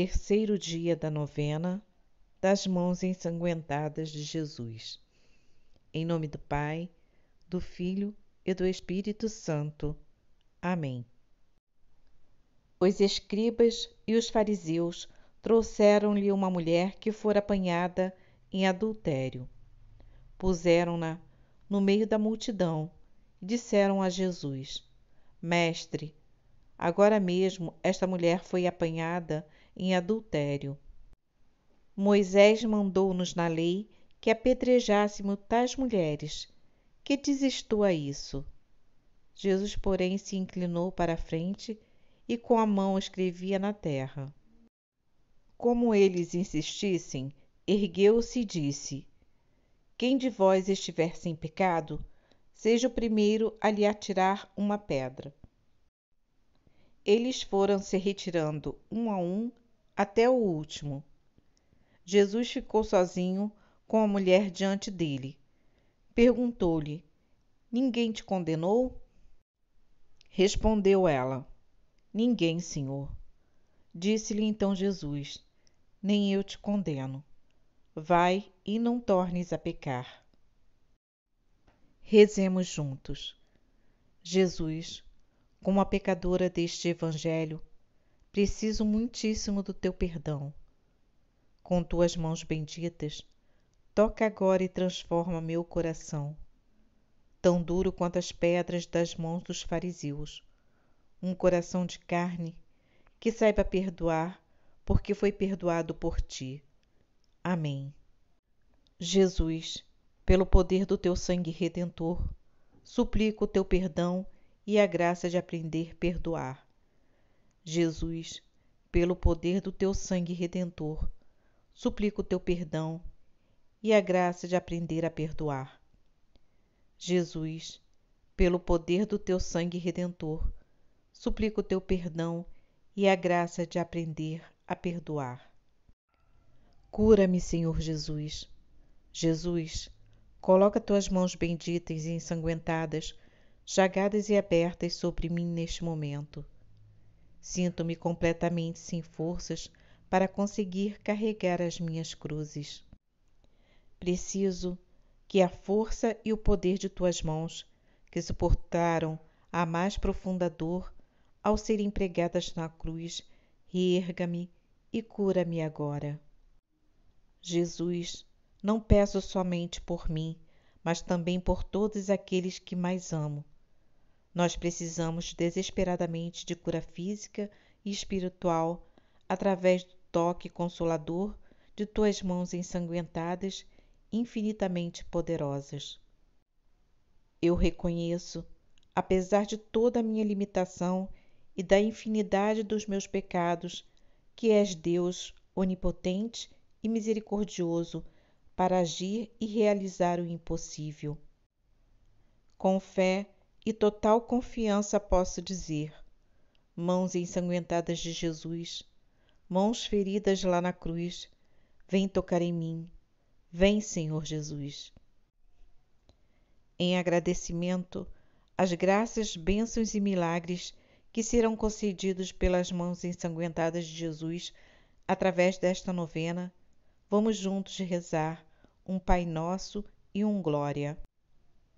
terceiro dia da novena das mãos ensanguentadas de Jesus. Em nome do Pai, do Filho e do Espírito Santo. Amém. Os escribas e os fariseus trouxeram-lhe uma mulher que fora apanhada em adultério. Puseram-na no meio da multidão e disseram a Jesus: Mestre, agora mesmo esta mulher foi apanhada em adultério. Moisés mandou-nos na lei que apedrejássemos tais mulheres. Que desistou a isso? Jesus, porém, se inclinou para a frente e com a mão escrevia na terra. Como eles insistissem, ergueu-se e disse: Quem de vós estiver sem pecado, seja o primeiro a lhe atirar uma pedra. Eles foram se retirando um a um até o último. Jesus ficou sozinho com a mulher diante dele. Perguntou-lhe: Ninguém te condenou? Respondeu ela: Ninguém, Senhor. Disse-lhe então Jesus: Nem eu te condeno. Vai e não tornes a pecar. Rezemos juntos. Jesus, como a pecadora deste Evangelho, Preciso muitíssimo do teu perdão. Com tuas mãos benditas, toca agora e transforma meu coração, tão duro quanto as pedras das mãos dos fariseus, um coração de carne que saiba perdoar, porque foi perdoado por ti. Amém. Jesus, pelo poder do teu sangue redentor, suplico o teu perdão e a graça de aprender a perdoar. Jesus, pelo poder do teu sangue redentor, suplico o teu perdão e a graça de aprender a perdoar. Jesus, pelo poder do teu sangue redentor, suplico o teu perdão e a graça de aprender a perdoar. Cura-me, Senhor Jesus. Jesus, coloca tuas mãos benditas e ensanguentadas, jagadas e abertas sobre mim neste momento. Sinto-me completamente sem forças para conseguir carregar as minhas cruzes. Preciso que a força e o poder de tuas mãos, que suportaram a mais profunda dor, ao serem empregadas na cruz, reerga-me e cura-me agora. Jesus, não peço somente por mim, mas também por todos aqueles que mais amo nós precisamos desesperadamente de cura física e espiritual através do toque consolador de tuas mãos ensanguentadas, infinitamente poderosas. Eu reconheço, apesar de toda a minha limitação e da infinidade dos meus pecados, que és Deus onipotente e misericordioso para agir e realizar o impossível. Com fé, e total confiança posso dizer: mãos ensanguentadas de Jesus, mãos feridas lá na cruz, vem tocar em mim. Vem, Senhor Jesus. Em agradecimento às graças, bênçãos e milagres que serão concedidos pelas mãos ensanguentadas de Jesus através desta novena, vamos juntos rezar um Pai Nosso e um Glória.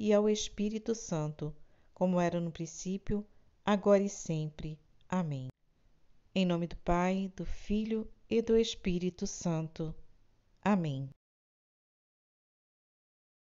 e ao Espírito Santo, como era no princípio, agora e sempre. Amém. Em nome do Pai, do Filho e do Espírito Santo. Amém.